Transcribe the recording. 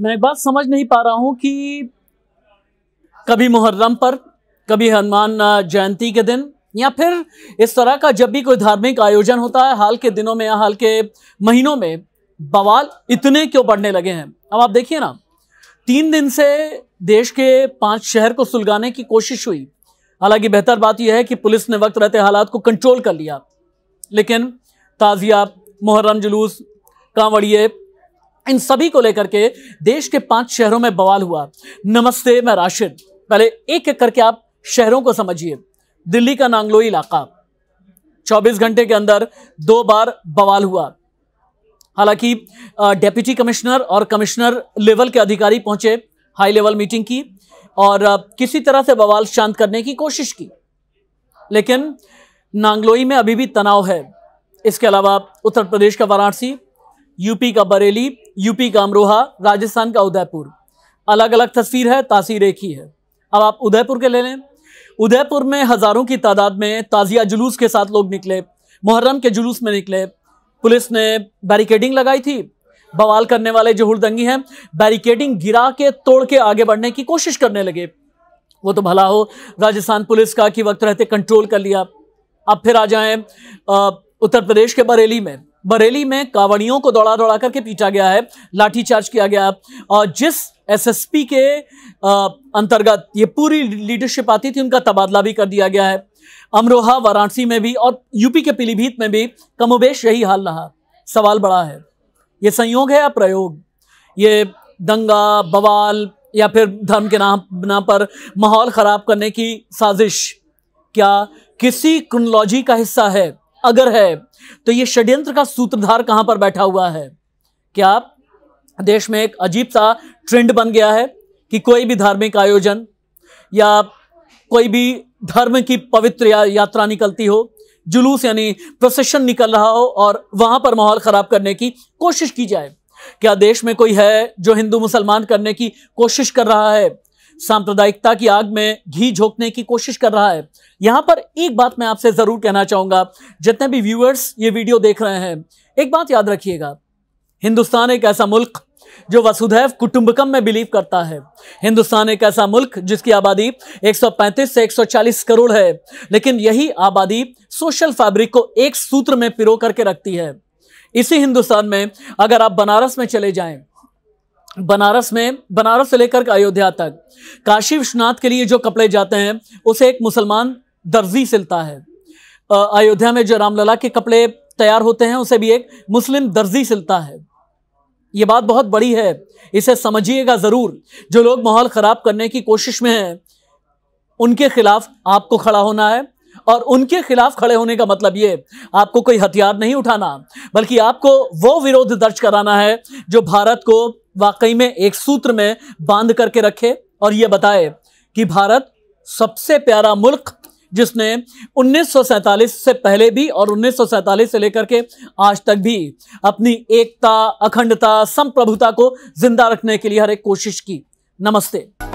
मैं एक बात समझ नहीं पा रहा हूँ कि कभी मुहर्रम पर कभी हनुमान जयंती के दिन या फिर इस तरह का जब भी कोई धार्मिक आयोजन होता है हाल के दिनों में या हाल के महीनों में बवाल इतने क्यों बढ़ने लगे हैं अब आप देखिए ना तीन दिन से देश के पांच शहर को सुलगाने की कोशिश हुई हालांकि बेहतर बात यह है कि पुलिस ने वक्त रहते हालात को कंट्रोल कर लिया लेकिन ताज़िया मुहर्रम जुलूस कांवड़िए इन सभी को लेकर के देश के पांच शहरों में बवाल हुआ नमस्ते मैं राशिद पहले एक एक करके आप शहरों को समझिए दिल्ली का नांगलोई इलाका 24 घंटे के अंदर दो बार बवाल हुआ हालांकि डेप्यूटी कमिश्नर और कमिश्नर लेवल के अधिकारी पहुंचे हाई लेवल मीटिंग की और किसी तरह से बवाल शांत करने की कोशिश की लेकिन नांगलोई में अभी भी तनाव है इसके अलावा उत्तर प्रदेश का वाराणसी यूपी का बरेली यूपी का अमरोहा राजस्थान का उदयपुर अलग अलग तस्वीर है तासीर एक ही है अब आप उदयपुर के ले लें उदयपुर में हज़ारों की तादाद में ताज़िया जुलूस के साथ लोग निकले मुहर्रम के जुलूस में निकले पुलिस ने बैरिकेडिंग लगाई थी बवाल करने वाले जो हुड़दंगी हैं बैरिकेडिंग गिरा के तोड़ के आगे बढ़ने की कोशिश करने लगे वो तो भला हो राजस्थान पुलिस का कि वक्त रहते कंट्रोल कर लिया अब फिर आ जाएं उत्तर प्रदेश के बरेली में बरेली में कावड़ियों को दौड़ा दौड़ा करके पीटा गया है लाठीचार्ज किया गया और जिस एसएसपी के अंतर्गत ये पूरी लीडरशिप आती थी उनका तबादला भी कर दिया गया है अमरोहा वाराणसी में भी और यूपी के पीलीभीत में भी कमोबेश यही हाल रहा सवाल बड़ा है ये संयोग है या प्रयोग ये दंगा बवाल या फिर धर्म के नाम नाम पर माहौल ख़राब करने की साजिश क्या किसी क्रोनोलॉजी का हिस्सा है अगर है तो ये षड्यंत्र का सूत्रधार कहां पर बैठा हुआ है क्या देश में एक अजीब सा ट्रेंड बन गया है कि कोई भी धार्मिक आयोजन या कोई भी धर्म की पवित्र या, यात्रा निकलती हो जुलूस यानी प्रोसेशन निकल रहा हो और वहां पर माहौल खराब करने की कोशिश की जाए क्या देश में कोई है जो हिंदू मुसलमान करने की कोशिश कर रहा है सांप्रदायिकता की आग में घी झोंकने की कोशिश कर रहा है यहाँ पर एक बात मैं आपसे ज़रूर कहना चाहूंगा जितने भी व्यूअर्स ये वीडियो देख रहे हैं एक बात याद रखिएगा हिंदुस्तान एक ऐसा मुल्क जो वसुधैव कुटुंबकम में बिलीव करता है हिंदुस्तान एक ऐसा मुल्क जिसकी आबादी 135 से 140 करोड़ है लेकिन यही आबादी सोशल फैब्रिक को एक सूत्र में पिरो करके रखती है इसी हिंदुस्तान में अगर आप बनारस में चले जाएं बनारस में बनारस से लेकर अयोध्या तक काशी विश्वनाथ के लिए जो कपड़े जाते हैं उसे एक मुसलमान दर्जी सिलता है अयोध्या में जो रामलला के कपड़े तैयार होते हैं उसे भी एक मुस्लिम दर्जी सिलता है ये बात बहुत बड़ी है इसे समझिएगा ज़रूर जो लोग माहौल ख़राब करने की कोशिश में हैं उनके खिलाफ आपको खड़ा होना है और उनके खिलाफ खड़े होने का मतलब ये आपको कोई हथियार नहीं उठाना बल्कि आपको वो विरोध दर्ज कराना है जो भारत को वाकई में एक सूत्र में बांध करके रखे और ये बताए कि भारत सबसे प्यारा मुल्क जिसने उन्नीस से पहले भी और उन्नीस से लेकर के आज तक भी अपनी एकता अखंडता संप्रभुता को जिंदा रखने के लिए हर एक कोशिश की नमस्ते